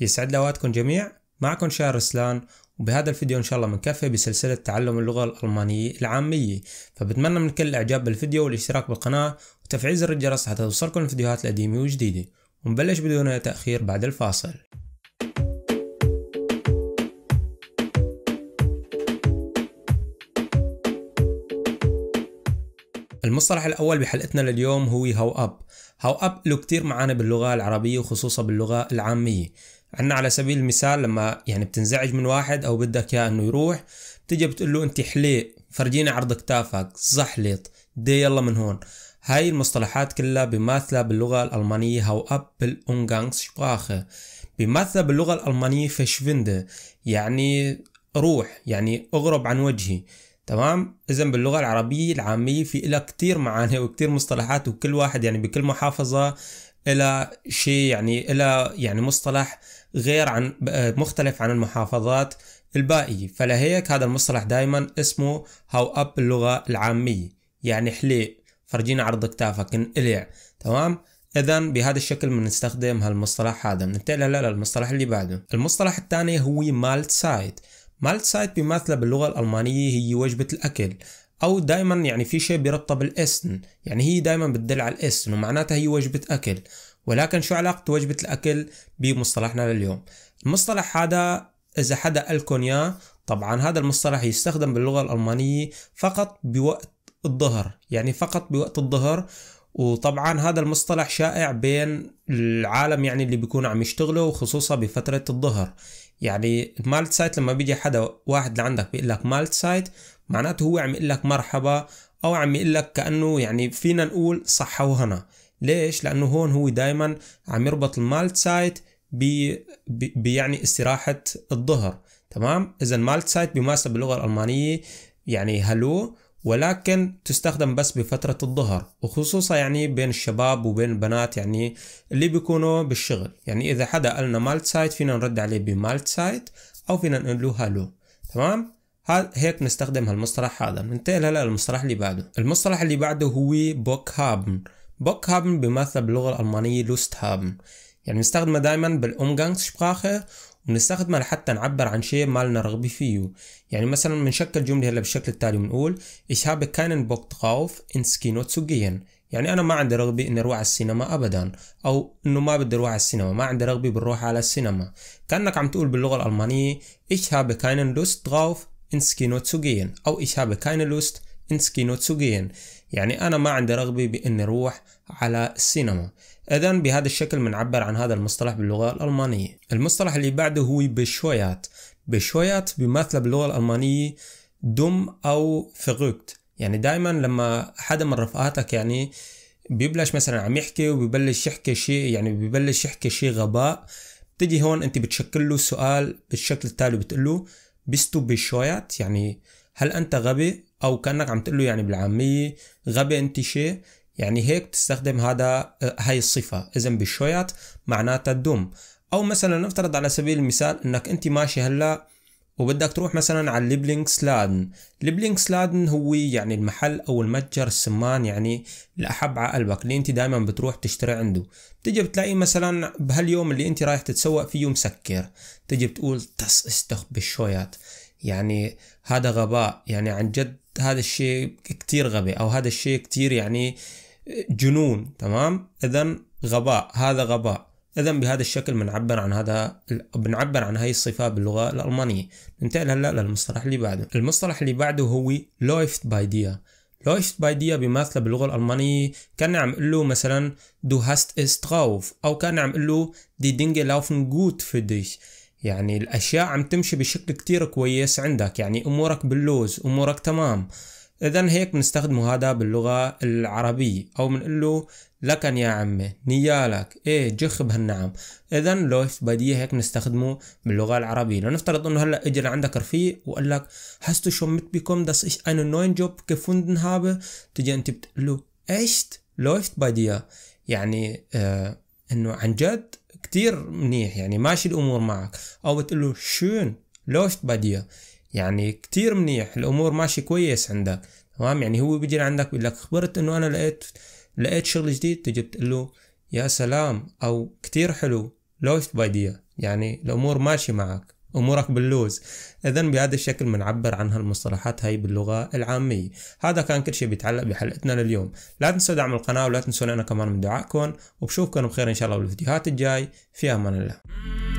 يسعد لواتكم جميع معكم شهر رسلان وبهذا الفيديو ان شاء الله بنكفي بسلسلة تعلم اللغة الألمانية العامية فبتمنى من كل الإعجاب بالفيديو والاشتراك بالقناة وتفعيل زر الجرس حتى توصلكم الفيديوهات القديمة والجديدة ونبلش بدون تأخير بعد الفاصل المصطلح الأول بحلقتنا لليوم هو هاو أب هاو أب له كتير معاني باللغة العربية وخصوصا باللغة العامية عنا على سبيل المثال لما يعني بتنزعج من واحد او بدك اياه انه يروح بتجي بتقول له انت حليق فرجيني عرض كتافك زحلط دي يلا من هون هاي المصطلحات كلها بماثلة باللغة الألمانية هاو أبل شباخة بماثلة باللغة الألمانية فيشفنده يعني روح يعني أغرب عن وجهي تمام إذا باللغة العربية العامية في إلها كتير معاني وكتير مصطلحات وكل واحد يعني بكل محافظة إلى شيء يعني إلى يعني مصطلح غير عن آه، مختلف عن المحافظات الباقية فلهيك هذا المصطلح دائما اسمه هاو أب باللغة العامية يعني حليق فرجينا عرض كتافك انقلع تمام إذا بهذا الشكل بنستخدم هالمصطلح هذا بننتقل هلا للمصطلح اللي بعده المصطلح الثاني هو مالت سايت مالت سايت بيمثله باللغة الألمانية هي وجبة الأكل او دائما يعني في شيء بيربطها بالاسن يعني هي دائما بتدل على الاسن ومعناتها هي وجبه اكل ولكن شو علاقه وجبه الاكل بمصطلحنا لليوم المصطلح هذا اذا حدا قالكم اياه طبعا هذا المصطلح يستخدم باللغه الالمانيه فقط بوقت الظهر يعني فقط بوقت الظهر وطبعا هذا المصطلح شائع بين العالم يعني اللي بيكونوا عم يشتغلوا وخصوصا بفترة الظهر يعني مالت سايت لما بيجي حدا واحد لعندك بيقول لك مالت سايت معناته هو عم يقول لك مرحبا او عم يقول لك كانه يعني فينا نقول صحة وهنا ليش لانه هون هو دائما عم يربط المالت سايت بيعني استراحة الظهر تمام اذا مالت سايت بيمثل باللغة الالمانية يعني هلو ولكن تستخدم بس بفترة الظهر وخصوصا يعني بين الشباب وبين البنات يعني اللي بيكونوا بالشغل يعني إذا حدا قالنا مالت سايت فينا نرد عليه بمالت سايت أو فينا نقول له هالو تمام هيك بنستخدم هالمصطلح هذا ننتقل هلا للمصطلح اللي بعده المصطلح اللي بعده هو بوك هابن بوك هابن بمثل باللغة الألمانية لوست هابن يعني بنستخدمه دايما بالأمجانغسشبراخه ونستخدمه لحتى نعبر عن شيء ما لنا رغبة فيه يعني مثلا بنشكل جملة هلا بالشكل التالي بنقول ich habe keinen Bock drauf ins Kino zu gehen يعني أنا ما عندي رغبة إني أروح على السينما أبدا أو إنه ما بدي أروح على السينما ما عندي رغبة بالروح على السينما كأنك عم تقول باللغة الألمانية ich habe keinen Lust drauf ins Kino zu gehen أو ich habe keine Lust ins Kino zu gehen يعني أنا ما عندي رغبة بإني أروح على السينما إذا بهذا الشكل بنعبر عن هذا المصطلح باللغة الألمانية المصطلح اللي بعده هو بشويات بشويات بمثل باللغة الألمانية دم أو فغوكت يعني دائما لما حدا من رفقاتك يعني بيبلش مثلا عم يحكي وبيبلش يحكي شيء يعني ببلش يحكي شيء غباء بتجي هون انت بتشكل له سؤال بالشكل التالي بتقول له bist بشويات يعني هل انت غبي او كانك عم تقول له يعني بالعاميه غبي انت شيء يعني هيك تستخدم هذا آه، هاي الصفه اذا بشويات معناتها الدم او مثلا نفترض على سبيل المثال انك انت ماشي هلا وبدك تروح مثلا على ليبلينكس سلادن ليبلينكس سلادن هو يعني المحل او المتجر السمان يعني الاحب على قلبك اللي انت دائما بتروح تشتري عنده بتجي بتلاقيه مثلا بهاليوم اللي انت رايح تتسوق فيه مسكر تجي بتقول تس استخ بالشويات يعني هذا غباء يعني عن جد هذا الشيء كتير غبي او هذا الشيء كتير يعني جنون تمام اذا غباء هذا غباء إذا بهذا الشكل بنعبر عن هذا بنعبر عن هاي الصفة باللغة الألمانية ننتقل هلا للمصطلح اللي بعده المصطلح اللي بعده هو لويفت باي ديا لويفت باي ديا بيماثله باللغة الألمانية كان عم له مثلا دو هاست es تراوف أو كان عم له دي دينجي لاوفن جوت في ديش يعني الأشياء عم تمشي بشكل كتير كويس عندك يعني أمورك باللوز أمورك تمام اذا هيك بنستخدمه هذا باللغة العربية او بنقول له لكن يا عمي نيالك ايه جخ بهالنعم اذا لويف بديهي هيك بنستخدمه باللغة العربية لنفترض انه هلا اجى لعندك رفيق وقال لك هاستو شو مت mitbekommen داس ايش einen نوين جوب كفوندن هابه تجي انت بتقول له ايشت läuft bei يعني آه انه عن جد كتير منيح يعني ماشي الامور معك او بتقول له شون läuft bei يعني كتير منيح الامور ماشي كويس عندك تمام يعني هو بيجي لعندك بيقول لك خبرت انه انا لقيت لقيت شغل جديد تجي بتقول له يا سلام او كتير حلو لوفت بايديا يعني الامور ماشي معك امورك باللوز اذا بهذا الشكل بنعبر عن هالمصطلحات هاي باللغه العاميه هذا كان كل شيء بيتعلق بحلقتنا لليوم لا تنسوا دعم القناه ولا تنسوا انا كمان من دعائكم وبشوفكم بخير ان شاء الله بالفيديوهات الجاي في امان الله